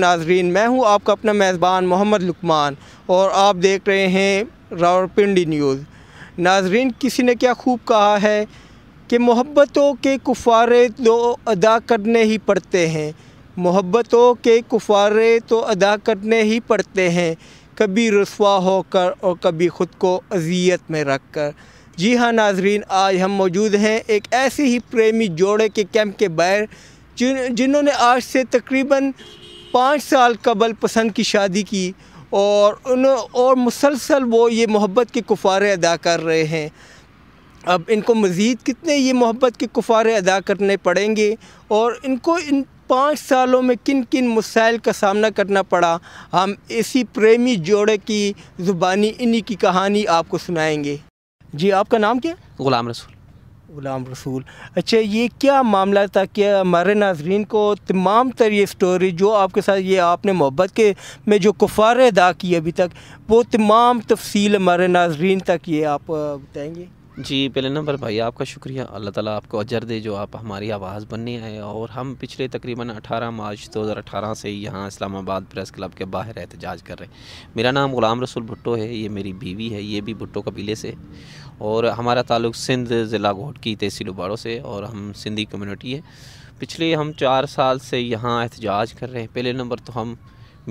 नाजरीन मैं हूँ आपका अपना मेज़बान मोहम्मद लुकमान और आप देख रहे हैं रावरपिंडी न्यूज़ नाजरीन किसी ने क्या खूब कहा है कि मोहब्बतों के कुफारे तो अदा करने ही पड़ते हैं मोहब्बतों के कुफारे तो अदा करने ही पड़ते हैं कभी रसवा होकर और कभी ख़ुद को अजियत में रख कर जी हाँ नाजरीन आज हम मौजूद हैं एक ऐसे ही प्रेमी जोड़े के कैंप के बाहर जिन जिन्होंने आज से तकरीबन पाँच साल कबल पसंद की शादी की और उन और मुसलसल वो ये मोहब्बत के कुफारे अदा कर रहे हैं अब इनको मज़ीद कितने ये मोहब्बत के कुफारे अदा करने पड़ेंगे और इनको इन पाँच सालों में किन किन मसाइल का सामना करना पड़ा हम इसी प्रेमी जोड़े की ज़ुबानी इन्हीं की कहानी आपको सुनाएंगे जी आपका नाम क्या ग़ुलाम रसूल गुलाम रसूल अच्छा ये क्या मामला था कि हमारे नाजरीन को तमाम तर ये स्टोरी जो आपके साथ ये आपने मोहब्बत के में जो कुफार अदा की अभी तक वो तमाम तफसील हमारे नाजरीन तक ये आप बताएँगे जी पहले नंबर भाई आपका शुक्रिया अल्लाह ताला आपको अजर दे जो आप हमारी आवाज़ बनने आए और हम पिछले तकरीबन 18 मार्च 2018 से यहाँ इस्लामाबाद प्रेस क्लब के बाहर एहतजाज कर रहे हैं मेरा नाम ग़ुलाम रसूल भुट्टो है ये मेरी बीवी है ये भी भुट्टो कबीले से और हमारा ताल्लुक सिंध ज़िला घोट की तहसील उबाड़ों से और हम सिंधी कम्यूनिटी है पिछले हम चार साल से यहाँ एहतजाज कर रहे हैं पहले नंबर तो हम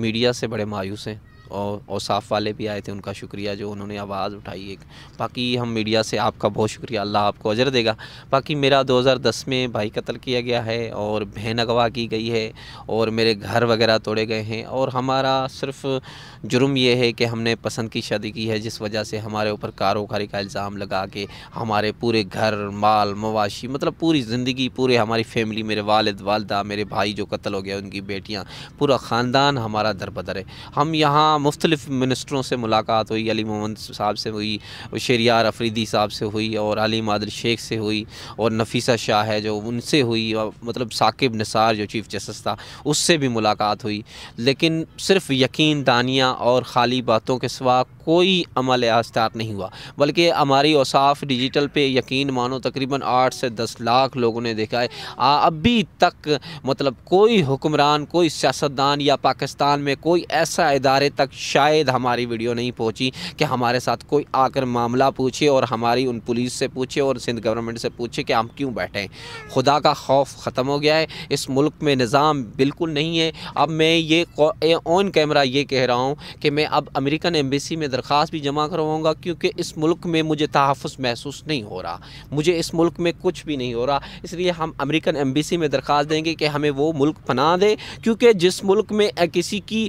मीडिया से बड़े मायूस हैं और, और साफ़ वाले भी आए थे उनका शुक्रिया जो उन्होंने आवाज़ उठाई एक बाकी हम मीडिया से आपका बहुत शुक्रिया अल्लाह आपको अजर देगा बाकी मेरा 2010 में भाई कत्ल किया गया है और बहन अगवा की गई है और मेरे घर वगैरह तोड़े गए हैं और हमारा सिर्फ जुर्म ये है कि हमने पसंद की शादी की है जिस वजह से हमारे ऊपर कारोकारी का इल्ज़ाम लगा के हमारे पूरे घर माल मवाशी मतलब पूरी ज़िंदगी पूरे हमारी फैमिली मेरे वालद वालदा मेरे भाई जो कत्ल हो गया उनकी बेटियाँ पूरा ख़ानदान हमारा दर बदर है हम यहाँ मुख्तलिफ मिनिस्टरों से मुलाकात हुई अली मोहम्मद साहब से हुई शरियार अफरीदी साहब से हुई और अली मादर शेख से हुई और नफीसा शाह है जो उनसे हुई मतलब साकिब निसार जो चीफ़ जस्टिस था उससे भी मुलाकात हुई लेकिन सिर्फ यकीन दानियाँ और खाली बातों के सिवा कोई अमल आस्तार नहीं हुआ बल्कि हमारी औसाफ डिजिटल पे यकीन मानो तकरीबन आठ से दस लाख लोगों ने देखा है अभी तक मतलब कोई हुक्मरान कोई सियासतदान या पाकिस्तान में कोई ऐसा इदारे तक तक शायद हमारी वीडियो नहीं पहुंची कि हमारे साथ कोई आकर मामला पूछे और हमारी उन पुलिस से पूछे और सिंध गवर्नमेंट से पूछे कि हम क्यों बैठे खुदा का खौफ ख़त्म हो गया है इस मुल्क में निज़ाम बिल्कुल नहीं है अब मैं ये ऑन कैमरा ये कह रहा हूँ कि मैं अब अमेरिकन एम्बेसी में दरख्वास्त भी जमा करवाऊँगा क्योंकि इस मुल्क में मुझे तहफ़ महसूस नहीं हो रहा मुझे इस मुल्क में कुछ भी नहीं हो रहा इसलिए हम अमेरिकन एम्बेसी में दरख्वास्त देंगे कि हमें वो मुल्क पना दे क्योंकि जिस मुल्क में किसी की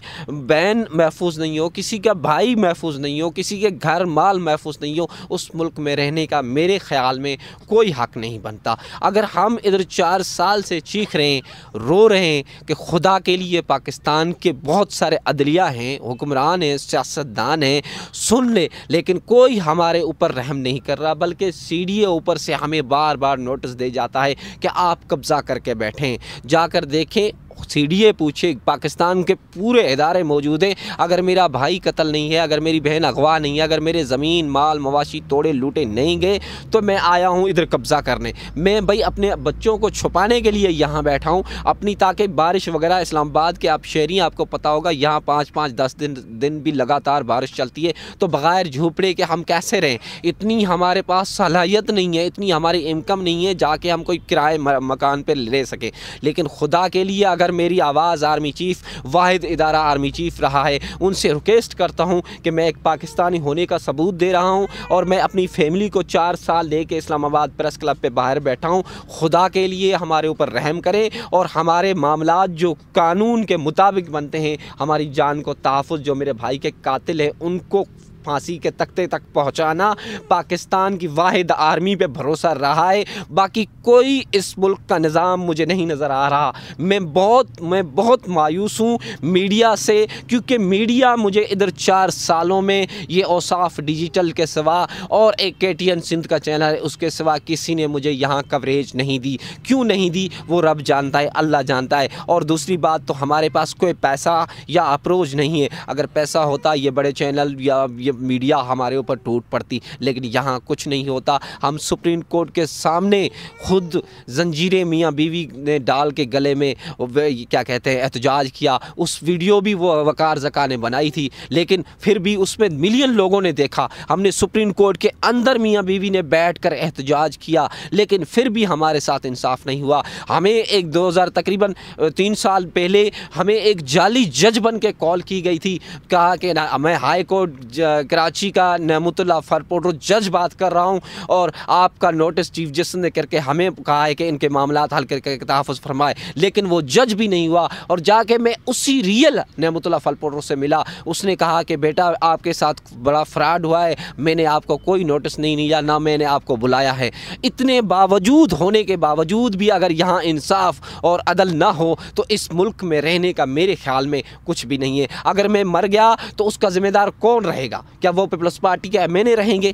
बैन महफूज महफूज नहीं हो किसी का भाई महफूज नहीं हो किसी के घर माल महफूज नहीं हो उस मुल्क में रहने का मेरे ख्याल में कोई हक नहीं बनता अगर हम इधर चार साल से चीख रहे हैं रो रहे हैं कि खुदा के लिए पाकिस्तान के बहुत सारे अदलिया हैं हुक्मरान हैं सियासतदान हैं सुन ले, लेकिन कोई हमारे ऊपर रहम नहीं कर रहा बल्कि सी ऊपर से हमें बार बार नोटिस दे जाता है कि आप कब्ज़ा करके बैठें जाकर देखें सीढ़िए पूछे पाकिस्तान के पूरे इदारे मौजूद हैं अगर मेरा भाई कत्ल नहीं है अगर मेरी बहन अगवा नहीं है अगर मेरे ज़मीन माल मवाशी तोड़े लूटे नहीं गए तो मैं आया हूँ इधर कब्ज़ा करने मैं भाई अपने बच्चों को छुपाने के लिए यहाँ बैठा हूँ अपनी ताकि बारिश वगैरह इस्लामाबाद के आप शहरी आपको पता होगा यहाँ पाँच पाँच दस दिन दिन भी लगातार बारिश चलती है तो बग़ैर झूपड़े के हम कैसे रहें इतनी हमारे पास सलाहियत नहीं है इतनी हमारी इनकम नहीं है जाके हम कोई किराए मकान पर ले सकें लेकिन खुदा के लिए अगर मेरी आवाज़ आर्मी चीफ वाहिद इदारा आर्मी चीफ रहा है उनसे रिक्वेस्ट करता हूँ कि मैं एक पाकिस्तानी होने का सबूत दे रहा हूँ और मैं अपनी फैमिली को चार साल ले कर इस्लामाबाद प्रेस क्लब पर बाहर बैठा हूँ खुदा के लिए हमारे ऊपर रहम करें और हमारे मामला जो कानून के मुताबिक बनते हैं हमारी जान को तहफ़ जो मेरे भाई के कातिल हैं उनको फांसी के तख्ते तक पहुंचाना पाकिस्तान की वाहिद आर्मी पे भरोसा रहा है बाकी कोई इस मुल्क का निज़ाम मुझे नहीं नज़र आ रहा मैं बहुत मैं बहुत मायूस हूँ मीडिया से क्योंकि मीडिया मुझे इधर चार सालों में ये औसाफ डिजिटल के सिवा और एक के टी एन सिंध का चैनल है उसके सिवा किसी ने मुझे यहाँ कवरेज नहीं दी क्यों नहीं दी वो रब जानता है अल्लाह जानता है और दूसरी बात तो हमारे पास कोई पैसा या अप्रोच नहीं है अगर पैसा होता ये बड़े चैनल या ये मीडिया हमारे ऊपर टूट पड़ती लेकिन यहाँ कुछ नहीं होता हम सुप्रीम कोर्ट के सामने खुद जंजीरें मियाँ बीवी ने डाल के गले में क्या कहते हैं एहतजाज किया उस वीडियो भी वो वकार जका ने बनाई थी लेकिन फिर भी उसमें मिलियन लोगों ने देखा हमने सुप्रीम कोर्ट के अंदर मियाँ बीवी ने बैठ कर एहतजाज किया लेकिन फिर भी हमारे साथ इंसाफ नहीं हुआ हमें एक हज़ार तकरीबन तीन साल पहले हमें एक जाली जज बन के कॉल की गई थी कहा कि मैं हाई कोर्ट कराची का नमतुल्ला फरपोटो जज बात कर रहा हूँ और आपका नोटिस चीफ जस्टिस ने करके हमें कहा है कि इनके मामला हल करके तहफ़ फरमाए लेकिन वो जज भी नहीं हुआ और जाके मैं उसी रियल नमतुल्ला फलपोटो से मिला उसने कहा कि बेटा आपके साथ बड़ा फ्रॉड हुआ है मैंने आपको कोई नोटिस नहीं लिया ना मैंने आपको बुलाया है इतने बावजूद होने के बावजूद भी अगर यहाँ इंसाफ और अदल ना हो तो इस मुल्क में रहने का मेरे ख्याल में कुछ भी नहीं है अगर मैं मर गया तो उसका ज़िम्मेदार कौन रहेगा क्या वो पीपल्स पार्टी के एम रहेंगे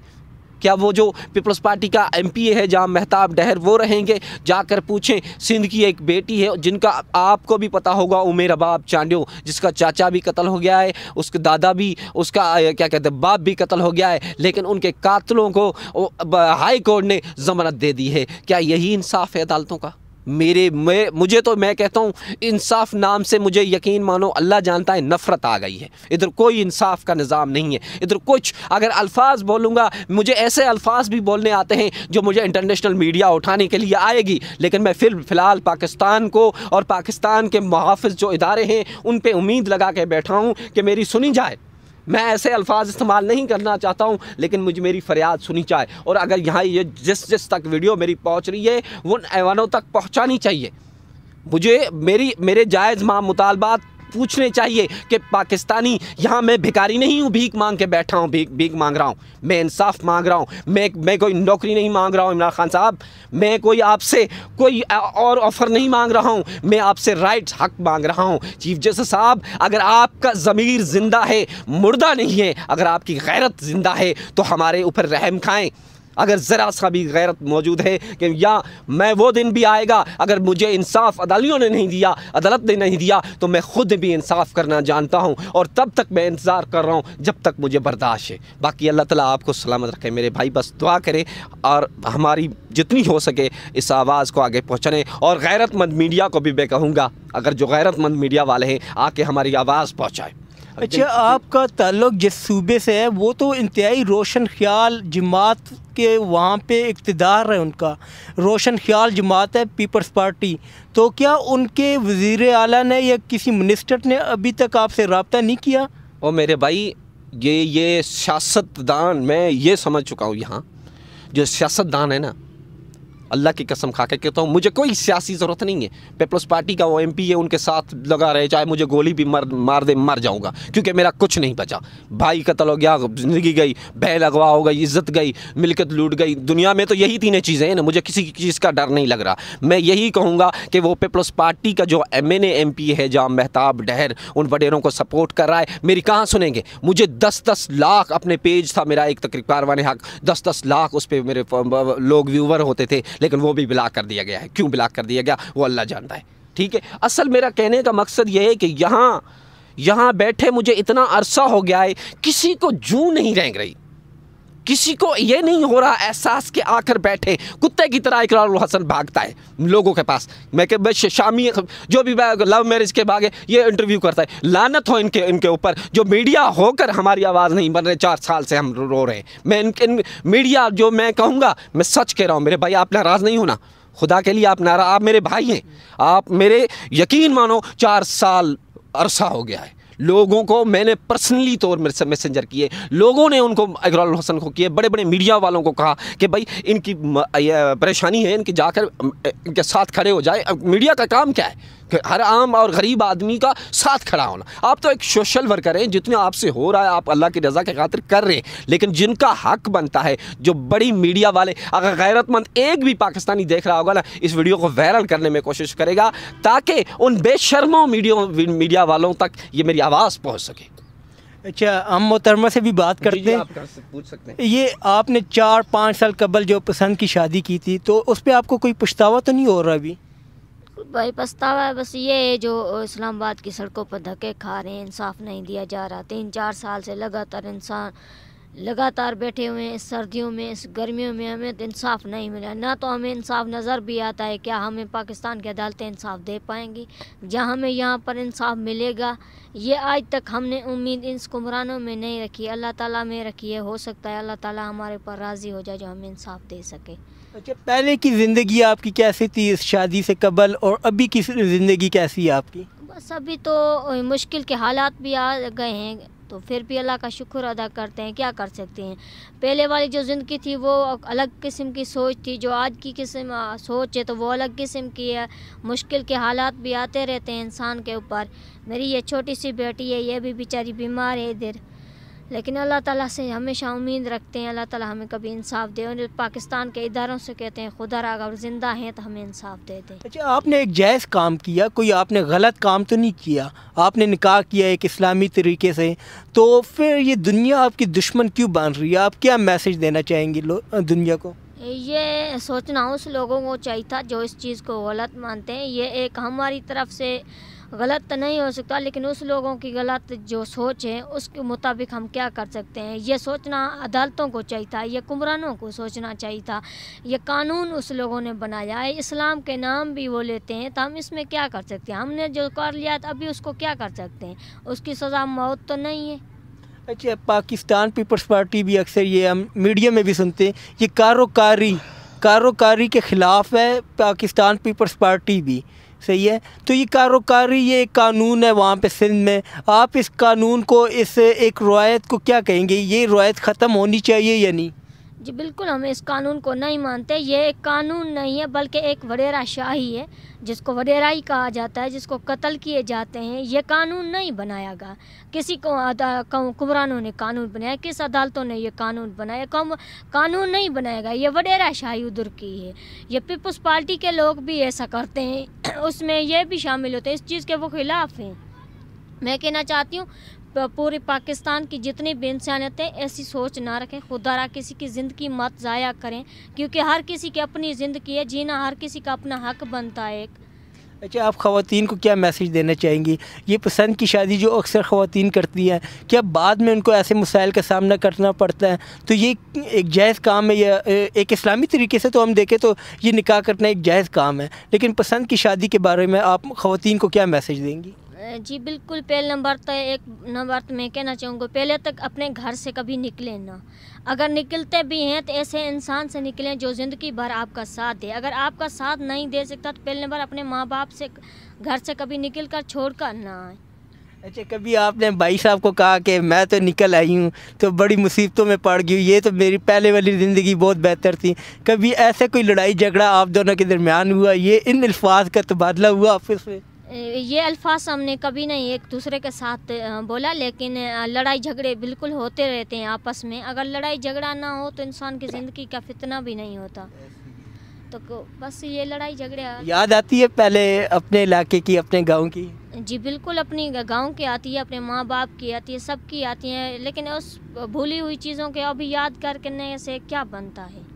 क्या वो जो पीपल्स पार्टी का एमपीए है जहाँ मेहताब डहर वो रहेंगे जाकर पूछें सिंध की एक बेटी है जिनका आपको भी पता होगा उमेर अबाब चांडियो जिसका चाचा भी कत्ल हो गया है उसके दादा भी उसका क्या कहते हैं बाप भी कत्ल हो गया है लेकिन उनके कातलों को हाई कोर्ट ने जमानत दे दी है क्या यही इंसाफ है अदालतों का मेरे मैं मुझे तो मैं कहता हूँ इंसाफ नाम से मुझे यकीन मानो अल्लाह जानता है नफ़रत आ गई है इधर कोई इंसाफ का निज़ाम नहीं है इधर कुछ अगर अल्फाज बोलूँगा मुझे ऐसे अल्फाज भी बोलने आते हैं जो मुझे इंटरनेशनल मीडिया उठाने के लिए आएगी लेकिन मैं फिर फ़िलहाल पाकिस्तान को और पाकिस्तान के मुहाफ़ जो इदारे हैं उन पर उम्मीद लगा के बैठा हूँ कि मेरी सुनी जाए मैं ऐसे अल्फाज इस्तेमाल नहीं करना चाहता हूँ लेकिन मुझे मेरी फरियाद सुनी चाहे और अगर यहाँ ये जिस जिस तक वीडियो मेरी पहुँच रही है उन ऐवानों तक पहुँचानी चाहिए मुझे मेरी मेरे जायज़ मां मुतालबात पूछने चाहिए कि पाकिस्तानी यहाँ मैं भिकारी नहीं हूँ भीख मांग के बैठा हूँ भीख भीख मांग रहा हूँ मैं इंसाफ मांग रहा हूँ मैं मैं कोई नौकरी नहीं मांग रहा हूँ इमरान खान साहब मैं कोई आपसे कोई और ऑफ़र नहीं मांग रहा हूँ मैं आपसे राइट हक मांग रहा हूँ चीफ जस्टिस साहब अगर आपका ज़मीर ज़िंदा है मुर्दा नहीं है अगर आपकी गैरत ज़िंदा है तो हमारे ऊपर रहम खाएँ अगर ज़रा सा भी गैरत मौजूद है कि या मैं वो दिन भी आएगा अगर मुझे इंसाफ अदालियों ने नहीं दिया अदालत ने नहीं दिया तो मैं ख़ुद भी इंसाफ करना जानता हूँ और तब तक मैं इंतज़ार कर रहा हूँ जब तक मुझे बर्दाश्त है बाकी अल्लाह ताला आपको सलामत रखे मेरे भाई बस दुआ करें और हमारी जितनी हो सके इस आवाज़ को आगे पहुँचने और गैरतमंद मीडिया को भी मैं कहूँगा अगर जो गैरतमंद मीडिया वाले हैं आके हमारी आवाज़ पहुँचाएँ अच्छा आपका ताल्लुक जिस सूबे से है वो तो इंतहाई रोशन ख्याल जमात के वहाँ पे इकतदार है उनका रोशन ख्याल जमात है पीपल्स पार्टी तो क्या उनके वज़ी अला ने या किसी मिनिस्टर ने अभी तक आपसे रबता नहीं किया और मेरे भाई ये ये सियासतदान मैं ये समझ चुका हूँ यहाँ जो सियासतदान है ना अल्लाह की कसम खा के कहता हूँ मुझे कोई सियासी ज़रूरत नहीं है पीपल्स पार्टी का वो एम है उनके साथ लगा रहे चाहे मुझे गोली भी मर मार दे मर जाऊँगा क्योंकि मेरा कुछ नहीं बचा भाई कतल हो गया ज़िंदगी गई बहन अगवा हो गई इज्जत गई मिलकत लूट गई दुनिया में तो यही तीनों चीज़ें हैं ना मुझे किसी चीज़ का डर नहीं लग रहा मैं यही कहूँगा कि वो पीपल्स पार्टी का जो एम एन एम पी है जाम मेहताब डहर उन वडेरों को सपोर्ट कर रहा है मेरी कहाँ सुनेंगे मुझे दस दस लाख अपने पेज था मेरा एक तकरीब वाने हक दस दस लाख उस पर मेरे लोग व्यूवर होते थे लेकिन वो भी ब्लाक कर दिया गया है क्यों ब्लाक कर दिया गया वो अल्लाह जानता है ठीक है असल मेरा कहने का मकसद ये है कि यहाँ यहाँ बैठे मुझे इतना अरसा हो गया है किसी को जू नहीं रेंग रही किसी को ये नहीं हो रहा एहसास के आकर बैठे कुत्ते की तरह इकरार हसन भागता है लोगों के पास मैं के बस शामी जो भी लव मैरिज के भागे ये इंटरव्यू करता है लानत हो इनके इनके ऊपर जो मीडिया होकर हमारी आवाज़ नहीं बन रहे चार साल से हम रो रहे हैं मैं इन, इन मीडिया जो मैं कहूँगा मैं सच कह रहा हूँ मेरे भाई आप नाराज़ नहीं होना खुदा के लिए आप नाराज आप मेरे भाई हैं आप मेरे यकीन मानो चार साल अरसा हो गया है लोगों को मैंने पर्सनली तौर मेरे से मैसेंजर किए लोगों ने उनको इकराल हसन को किए बड़े बड़े मीडिया वालों को कहा कि भाई इनकी परेशानी है इनके जाकर इनके साथ खड़े हो जाए मीडिया का काम क्या है हर आम और गरीब आदमी का साथ खड़ा होना आप तो एक सोशल वर्कर हैं जितने आपसे हो रहा है आप अल्लाह की रज़ा के खातिर कर रहे हैं लेकिन जिनका हक बनता है जो बड़ी मीडिया वाले अगर गैरतमंद एक भी पाकिस्तानी देख रहा होगा ना इस वीडियो को वायरल करने में कोशिश करेगा ताकि उन बेशर्मों मीडिया वालों तक ये मेरी आवाज़ पहुँच सके अच्छा हम मोहतरमा से भी बात करते हैं कर पूछ सकते हैं ये आपने चार पाँच साल कबल जो पसंद की शादी की थी तो उस पर आपको कोई पछतावा तो नहीं हो रहा अभी भाई पछतावा है बस ये है जो इस्लामाबाद की सड़कों पर धक्के खा रहे हैं इंसाफ नहीं दिया जा रहा तीन चार साल से लगातार इंसान लगातार बैठे हुए हैं इस सर्दियों में इस गर्मियों में हमें तो इंसाफ नहीं मिला ना तो हमें इंसाफ नज़र भी आता है क्या हमें पाकिस्तान की अदालतें इंसाफ दे पाएंगी जहाँ हमें यहाँ पर इंसाफ मिलेगा ये आज तक हमने उम्मीद इन हुमरानों में नहीं रखी अल्लाह ताला में रखी है हो सकता है अल्लाह ताला हमारे पर राज़ी हो जाए जो हमें इंसाफ दे सके अच्छा पहले की ज़िंदगी आपकी कैसी थी इस शादी से कबल और अभी की ज़िंदगी कैसी है आपकी बस अभी तो मुश्किल के हालात भी आ गए हैं तो फिर भी अल्लाह का शुक्र अदा करते हैं क्या कर सकते हैं पहले वाली जो ज़िंदगी थी वो अलग किस्म की सोच थी जो आज की किस्म सोच है तो वो अलग किस्म की है मुश्किल के हालात भी आते रहते हैं इंसान के ऊपर मेरी ये छोटी सी बेटी है ये भी बेचारी बीमार है इधर लेकिन अल्लाह ताला से हमेशा उम्मीद रखते हैं अल्लाह ताला हमें कभी इंसाफ दे और पाकिस्तान के इधारों से कहते हैं खुदा राग अगर ज़िंदा हैं तो हमें इंसाफ दे दें अच्छा आपने एक जायज़ काम किया कोई आपने गलत काम तो नहीं किया आपने निकाह किया एक इस्लामी तरीके से तो फिर ये दुनिया आपकी दुश्मन क्यों बन रही है आप क्या मैसेज देना चाहेंगे दुनिया को ये सोचना उस लोगों को चाहिए था जो इस चीज़ को गलत मानते हैं ये एक हमारी तरफ से गलत तो नहीं हो सकता लेकिन उस लोगों की गलत जो सोच है उसके मुताबिक हम क्या कर सकते हैं ये सोचना अदालतों को चाहिए था ये कुमरानों को सोचना चाहिए था ये कानून उस लोगों ने बनाया है इस्लाम के नाम भी वो लेते हैं तो हम इसमें क्या कर सकते हैं हमने जो कर लिया था तो अभी उसको क्या कर सकते हैं उसकी सज़ा मौत तो नहीं है अच्छा पाकिस्तान पीपल्स पार्टी भी अक्सर ये हम मीडिया में भी सुनते हैं ये कारोकारी कारोकारी के ख़िलाफ़ है पाकिस्तान पीपल्स पार्टी भी सही है तो ये कारोकारी ये एक कानून है वहाँ पे सिंध में आप इस कानून को इस एक रवायत को क्या कहेंगे ये रवायत ख़त्म होनी चाहिए या नहीं जी बिल्कुल हम इस कानून को नहीं मानते ये एक कानून नहीं है बल्कि एक वडेरा शाही है जिसको वडेराई कहा जाता है जिसको कत्ल किए जाते हैं ये कानून नहीं बनाया गया किसी को कुमरानों ने कानून बनाया किस अदालतों ने ये कानून बनाया कौन कानून नहीं बनाया गया ये वडेरा शाही उधर की है ये पीपल्स पार्टी के लोग भी ऐसा करते हैं उसमें यह भी शामिल होते हैं इस चीज़ के वो खिलाफ़ हैं मैं कहना चाहती हूँ पूरे पाकिस्तान की जितनी बे इंसानियत है ऐसी सोच ना रखें खुदारा किसी की ज़िंदगी मत ज़ाया करें क्योंकि हर किसी की अपनी ज़िंदगी है जीना हर किसी का अपना हक बनता है एक अच्छा आप ख़वान को क्या मैसेज देना चाहेंगी ये पसंद की शादी जो अक्सर खातन करती हैं क्या बाद में उनको ऐसे मसाइल का सामना करना पड़ता है तो ये एक जायज़ काम है या एक इस्लामी तरीके से तो हम देखें तो ये निकाह करना एक जायज़ काम है लेकिन पसंद की शादी के बारे में आप ख़ातन को क्या मैसेज देंगी जी बिल्कुल पहले नंबर तो एक नंबर तो मैं कहना चाहूँगा पहले तक अपने घर से कभी निकलें ना अगर निकलते भी हैं तो ऐसे इंसान से निकलें जो ज़िंदगी भर आपका साथ दे अगर आपका साथ नहीं दे सकता तो पहले नंबर अपने माँ बाप से घर से कभी निकल कर छोड़ कर ना आए अच्छा कभी आपने भाई साहब को कहा कि मैं तो निकल आई हूँ तो बड़ी मुसीबतों में पड़ गई ये तो मेरी पहले वाली ज़िंदगी बहुत बेहतर थी कभी ऐसे कोई लड़ाई झगड़ा आप दोनों के दरमियान हुआ ये इन अल्फाज का तबादला हुआ आपस में ये अल्फाज हमने कभी नहीं एक दूसरे के साथ बोला लेकिन लड़ाई झगड़े बिल्कुल होते रहते हैं आपस में अगर लड़ाई झगड़ा ना हो तो इंसान की ज़िंदगी का फितना भी नहीं होता तो बस ये लड़ाई झगड़े याद आती है पहले अपने इलाके की अपने गांव की जी बिल्कुल अपनी गांव की आती है अपने माँ बाप की आती है सबकी आती है लेकिन उस भूली हुई चीज़ों के अभी याद कर करने से क्या बनता है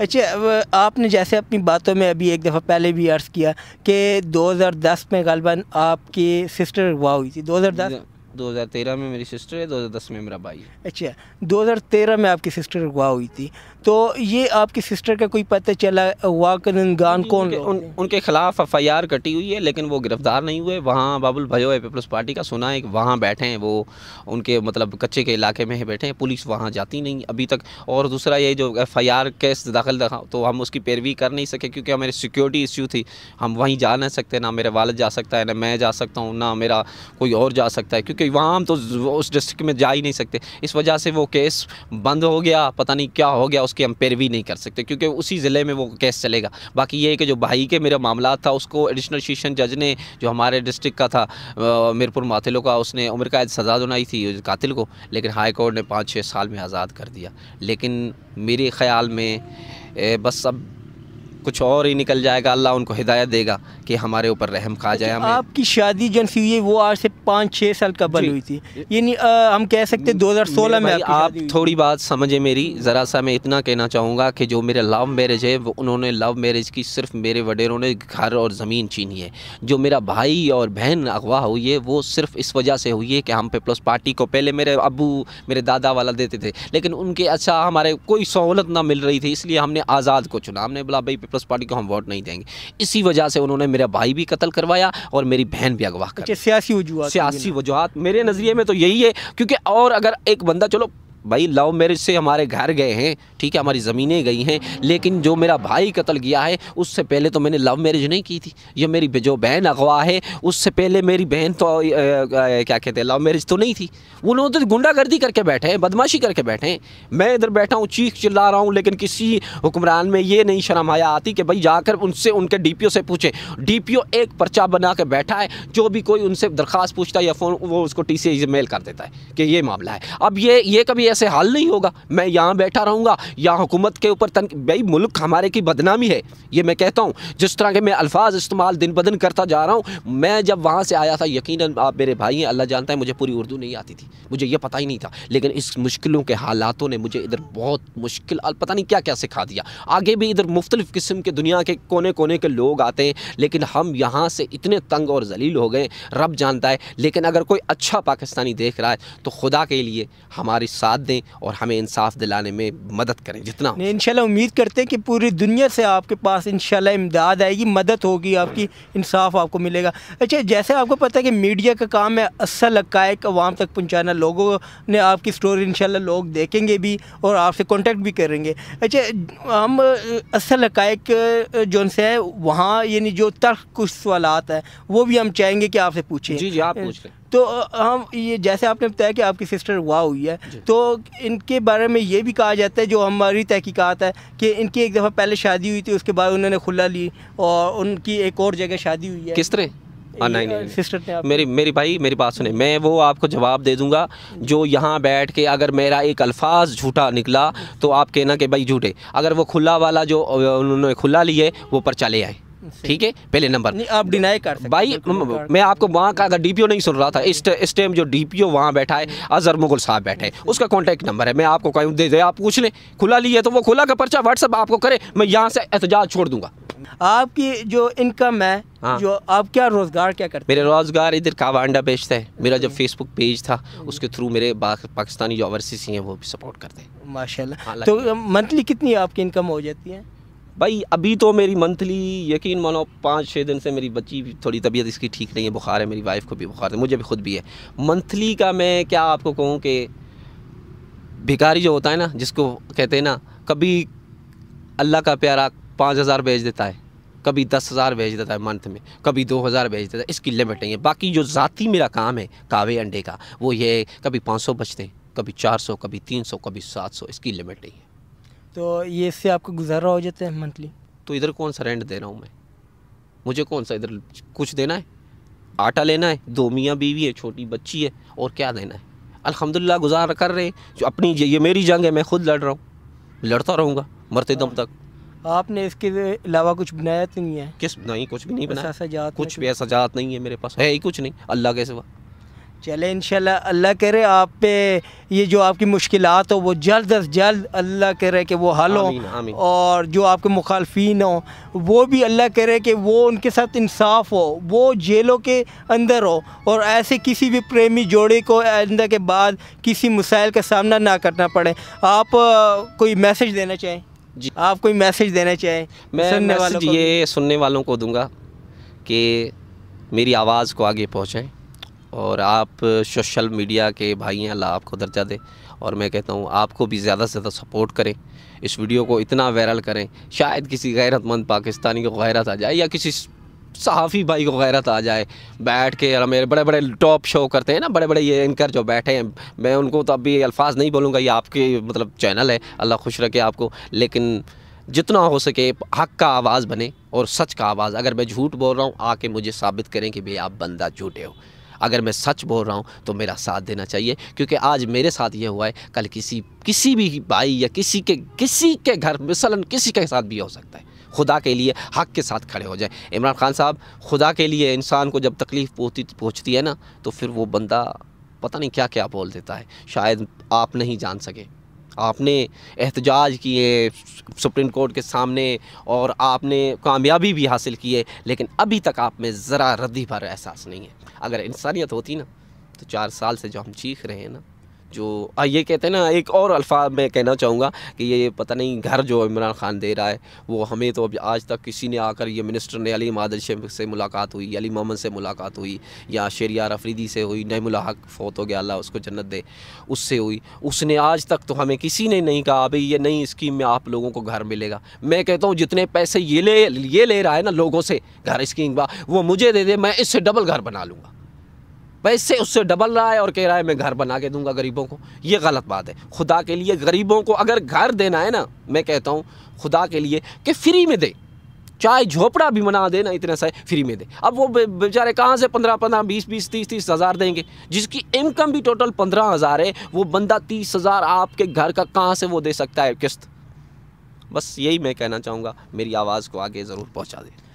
अच्छा अब आपने जैसे अपनी बातों में अभी एक दफ़ा पहले भी अर्ज़ किया कि 2010 में गलबा आपकी सिस्टर हुआ हुई थी 2010 2013 में मेरी सिस्टर है 2010 में मेरा भाई है अच्छा 2013 में आपकी सिस्टर अगवा हुई थी तो ये आपकी सिस्टर का कोई पता चला अगवा कौन उनके, उन, उनके खिलाफ एफ कटी हुई है लेकिन वो गिरफ्तार नहीं हुए वहाँ बाबुल भयो है पीपल्स पार्टी का सुना है कि वहाँ बैठे हैं वो उनके मतलब कच्चे के इलाके में बैठे हैं पुलिस वहाँ जाती नहीं अभी तक और दूसरा ये जो एफ आई आर केस दाखिल था तो हम उसकी पैरवी कर नहीं सके क्योंकि हमारी सिक्योरिटी इश्यू थी हम वहीं जा नहीं सकते ना मेरे वालद जा सकता है ना मैं जा सकता हूँ ना मेरा कोई और जा सकता है क्योंकि गई वहाँ तो उस डिस्ट्रिक्ट में जा ही नहीं सकते इस वजह से वो केस बंद हो गया पता नहीं क्या हो गया उसकी हम पैरवी नहीं कर सकते क्योंकि उसी ज़िले में वो केस चलेगा बाकी ये कि जो भाई के मेरा मामला था उसको एडिशनल शीशन जज ने जो हमारे डिस्ट्रिक्ट का था मीरपुर माथिलों का उसने उम्र कैद सज़ा सुनाई थी कातिल को लेकिन हाई कोर्ट ने पाँच छः साल में आज़ाद कर दिया लेकिन मेरे ख्याल में बस अब कुछ और ही निकल जाएगा अल्लाह उनको हिदायत देगा कि हमारे ऊपर रहम खा जाए अच्छा, हमें आपकी शादी जन हुई है वो आज से पाँच छः साल कबल हुई थी यानी हम कह सकते दो हज़ार सोलह में आप थोड़ी बात समझे मेरी ज़रा सा मैं इतना कहना चाहूँगा कि जो मेरे लव मैरिज है वो उन्होंने लव मैरिज की सिर्फ मेरे वडेरों ने घर और ज़मीन छीनी है जो मेरा भाई और बहन अगवा हुई है वो सिर्फ इस वजह से हुई है कि हम पीपल्स पार्टी को पहले मेरे अबू मेरे दादा वाला देते थे लेकिन उनके अच्छा हमारे कोई सहूलत ना मिल रही थी इसलिए हमने आज़ाद को चुना हमने बोला भाई पीपल्स पार्टी को हम वोट नहीं देंगे इसी वजह से उन्होंने मेरा भाई भी कत्ल करवाया और मेरी बहन भी अगवा कर अच्छा, सियासी वजूहत सियासी वजूहत मेरे नज़रिए में तो यही है क्योंकि और अगर एक बंदा चलो भाई लव मैरिज से हमारे घर गए हैं ठीक है हमारी ज़मीनें गई हैं लेकिन जो मेरा भाई कत्ल किया है उससे पहले तो मैंने लव मैरिज नहीं की थी ये मेरी जो बहन अगवा है उससे पहले मेरी बहन तो आ, आ, क्या कहते हैं लव मैरिज तो नहीं थी उन्होंने तो गुंडागर्दी करके बैठे हैं बदमाशी करके बैठे हैं मैं इधर बैठा हूँ चीख चिल्ला रहा हूँ लेकिन किसी हुक्मरान में ये नहीं शर्म आया आती कि भाई जाकर उनसे उनके डी से पूछें डी एक पर्चा बना के बैठा है जो भी कोई उनसे दरख्वास्त पूछता है या फ़ोन वो उसको टी से मेल कर देता है कि ये मामला है अब ये ये कभी ऐसा से हल नहीं होगा मैं यहाँ बैठा रहूँगा यहाँ हुकूमत के ऊपर तन भाई मुल्क हमारे की बदनामी है ये मैं कहता हूँ जिस तरह के मैं अल्फाज इस्तेमाल दिन ब दिन करता जा रहा हूँ मैं जब वहाँ से आया था यकीन आप मेरे भाई हैं अल्लाह जानता है मुझे पूरी उर्दू नहीं आती थी मुझे यह पता ही नहीं था लेकिन इस मुश्किलों के हालातों ने मुझे इधर बहुत मुश्किल पता नहीं क्या क्या सिखा दिया आगे भी इधर मुख्तलिफ़ किस्म के दुनिया के कोने कोने के लोग आते हैं लेकिन हम यहाँ से इतने तंग और जलील हो गए रब जानता है लेकिन अगर कोई अच्छा पाकिस्तानी देख रहा है तो खुदा के लिए हमारी साथ साथ दें और हमें इंसाफ दिलाने में मदद करें जितना इन उम्मीद करते हैं कि पूरी दुनिया से आपके पास इन इमदाद आएगी मदद होगी आपकी इंसाफ आपको मिलेगा अच्छा जैसे आपको पता है कि मीडिया का काम है असल हकायक आवाम तक पहुँचाना लोगों ने आपकी स्टोरी इन लोग देखेंगे भी और आपसे कॉन्टेक्ट भी करेंगे अच्छा हम असल हकायक जो है वहाँ यानी जो तर्क कुछ सवाल है वो भी हम चाहेंगे कि आपसे पूछें जी जी आप पूछ लें तो हम ये जैसे आपने बताया कि आपकी सिस्टर वाह हुई है तो इनके बारे में ये भी कहा जाता है जो हमारी तहकीकात है कि इनकी एक दफ़ा पहले शादी हुई थी उसके बाद उन्होंने खुला ली और उनकी एक और जगह शादी हुई है किस तरह हाँ नहीं नहीं सिस्टर ने मेरी मेरी भाई मेरी बात सुने मैं वो आपको जवाब दे दूंगा जो यहाँ बैठ के अगर मेरा एक अल्फाज झूठा निकला तो आप कहना कि भाई झूठे अगर वो खुला वाला जो उन्होंने खुला लिए वो पर चले आए ठीक है पहले नंबर नहीं आप डिनाई कर सकते भाई मैं आपको वहाँ का अगर डीपीओ नहीं सुन रहा था इस इस टाइम जो डीपीओ वहाँ बैठा है अजहर मुगल साहब बैठे हैं उसका कॉन्टैक्ट नंबर है मैं आपको कहूँ दे दे आप पूछ लें खुला लिए तो वो खुला का पर्चा व्हाट्सअप आपको करे मैं यहाँ से एहतजाज छोड़ दूंगा आपकी जो इनकम है हाँ। जो आप क्या रोजगार क्या करते मेरे रोजगार इधर कावा अंडा बेचते हैं मेरा जो फेसबुक पेज था उसके थ्रू मेरे पाकिस्तानी जो ओवरसीज हैं वो भी सपोर्ट करते हैं माशाल्लाह हाँ, तो मंथली कितनी आपकी इनकम हो जाती है भाई अभी तो मेरी मंथली यकीन मानो पाँच छः दिन से मेरी बच्ची थोड़ी तबीयत इसकी ठीक नहीं है बुखार है मेरी वाइफ को भी बुखार है मुझे भी खुद भी है मंथली का मैं क्या आपको कहूँ कि भिखारी जो होता है ना जिसको कहते हैं ना कभी अल्लाह का प्यारा पाँच हज़ार भेज देता है कभी दस हज़ार भेज देता है मंथ में कभी दो हज़ार भेज देता है इसकी लिमिट नहीं है बाकी जो ज़ाती मेरा काम है कावे अंडे का वो ये कभी पाँच सौ बचते हैं कभी चार सौ कभी तीन सौ कभी सात सौ इसकी लिमिट नहीं है तो ये इससे आपका गुजारा हो जाता है मंथली तो इधर कौन सा रेंट दे रहा हूँ मैं मुझे कौन सा इधर कुछ देना है आटा लेना है दो मियाँ बीवी है छोटी बच्ची है और क्या देना है अल्हम्दुलिल्लाह गुजार कर रहे जो अपनी ये मेरी जंग है मैं खुद लड़ रहा हूँ लड़ता रहूँगा मरते दम तक आपने इसके अलावा कुछ बनाया तो नहीं है किस नहीं कुछ भी नहीं बनाया कुछ भी ऐसा जात नहीं है मेरे पास है ही कुछ नहीं अल्लाह के सिवा चले इन अल्लाह करे आप पे ये जो आपकी मुश्किल हो वो जल्द अज जल्द अल्लाह करे कि वो हल हो और जो आपके मुखालफन हो वो भी अल्लाह करे कि वो उनके साथ इंसाफ हो वो जेलों के अंदर हो और ऐसे किसी भी प्रेमी जोड़े को अंदर के बाद किसी मसाइल का सामना ना करना पड़े आप कोई मैसेज देना चाहें जी आप कोई मैसेज देना चाहें मैं सुनने वालों ये सुनने वालों को दूँगा कि मेरी आवाज़ को आगे पहुँचाएँ और आप सोशल मीडिया के भाई हैं अल्लाह आपको दर्जा दे और मैं कहता हूँ आपको भी ज़्यादा से ज़्यादा सपोर्ट करें इस वीडियो को इतना वायरल करें शायद किसी गैरतमंद पाकिस्तानी को गैरत आ जाए या किसी सहाफ़ी भाई को गैरत आ जाए बैठ के और मेरे बड़े बड़े टॉप शो करते हैं ना बड़े बड़े ये इनकर जो बैठे हैं मैं उनको तो अभी अल्फाज नहीं बोलूँगा ये आपके मतलब चैनल है अल्लाह खुश रखे आपको लेकिन जितना हो सके हक का आवाज़ बने और सच का आवाज़ अगर मैं झूठ बोल रहा हूँ आके मुझे साबित करें कि भाई आप बंदा झूठे हो अगर मैं सच बोल रहा हूँ तो मेरा साथ देना चाहिए क्योंकि आज मेरे साथ ये हुआ है कल किसी किसी भी भाई या किसी के किसी के घर मिसलन किसी के साथ भी हो सकता है खुदा के लिए हक के साथ खड़े हो जाए इमरान खान साहब खुदा के लिए इंसान को जब तकलीफ़ पहुँचती पहुँचती है ना तो फिर वो बंदा पता नहीं क्या क्या बोल देता है शायद आप नहीं जान सके आपने एहतजाज किए सुप्रीम कोर्ट के सामने और आपने कामयाबी भी हासिल की है लेकिन अभी तक आप में ज़रा रद्दी भर एहसास नहीं है अगर इंसानियत होती ना तो चार साल से जो हम चीख रहे हैं ना जो आ, ये कहते हैं ना एक और अल्फा मैं कहना चाहूँगा कि ये पता नहीं घर जो इमरान खान दे रहा है वो हमें तो अभी आज तक किसी ने आकर ये मिनिस्टर ने अली मादल शेख से मुलाकात हुई अली मोहम्मद से मुलाकात हुई या शेरिया अफरीदी से हुई नहमुल्ला हक फ़ौत हो गया अल्लाह उसको जन्नत दे उससे हुई उसने आज तक तो हमें किसी ने नहीं कहा भाई ये नई स्कीम में आप लोगों को घर मिलेगा मैं कहता हूँ जितने पैसे ये ले ये ले रहा है ना लोगों से घर स्कीम का वो मुझे दे दे मैं इससे डबल घर बना लूँगा पैसे उससे डबल रहा है और कह रहा है मैं घर बना के दूंगा गरीबों को ये गलत बात है खुदा के लिए गरीबों को अगर घर देना है ना मैं कहता हूँ खुदा के लिए कि फ्री में दे चाहे झोपड़ा भी बना दे ना इतना सा फ्री में दे अब वो बेचारे कहाँ से पंद्रह पंद्रह बीस बीस तीस तीस हज़ार देंगे जिसकी इनकम भी टोटल पंद्रह हज़ार है वो बंदा तीस हज़ार आपके घर का कहाँ से वो दे सकता है किस्त बस यही मैं कहना चाहूँगा मेरी आवाज़ को आगे ज़रूर पहुँचा दें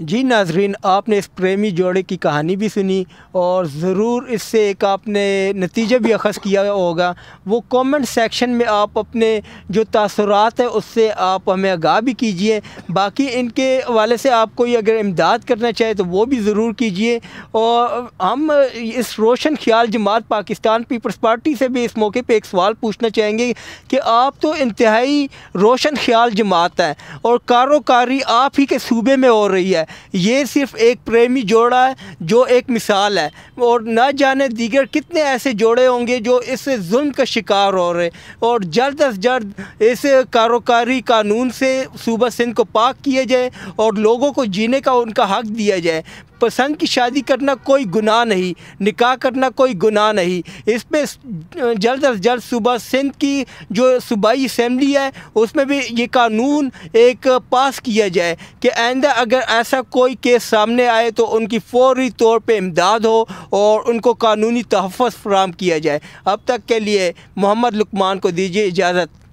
जी नाजरीन आपने इस प्रेमी जोड़े की कहानी भी सुनी और ज़रूर इससे एक आपने नतीजा भी अखज़ किया होगा वो कमेंट सेक्शन में आप अपने जो तसरात है उससे आप हमें आगाह भी कीजिए बाकी इनके वाले से आप कोई अगर इमदाद करना चाहे तो वो भी ज़रूर कीजिए और हम इस रोशन ख्याल जमात पाकिस्तान पीपल्स पार्टी से भी इस मौके पर एक सवाल पूछना चाहेंगे कि आप तो इंतहाई रोशन ख्याल जमात हैं और कारोकारी आप ही के सूबे में हो रही है ये सिर्फ एक प्रेमी जोड़ा है जो एक मिसाल है और ना जाने दीगर कितने ऐसे जोड़े होंगे जो इस जुल्म का शिकार हो रहे और जल्द अज जल्द इस कारोकारी कानून से सूबा सिंध को पाक किया जाए और लोगों को जीने का उनका हक दिया जाए पसंद की शादी करना कोई गुनाह नहीं निकाह करना कोई गुनाह नहीं इस पर जल्द अज जल्द सुबह सिंध की जो सूबाई असम्बली है उसमें भी ये कानून एक पास किया जाए कि आइंदा अगर ऐसा कोई केस सामने आए तो उनकी फौरी तौर पर इमदाद हो और उनको कानूनी तहफ़ फ्राहम किया जाए अब तक के लिए मोहम्मद लुकमान को दीजिए इजाज़त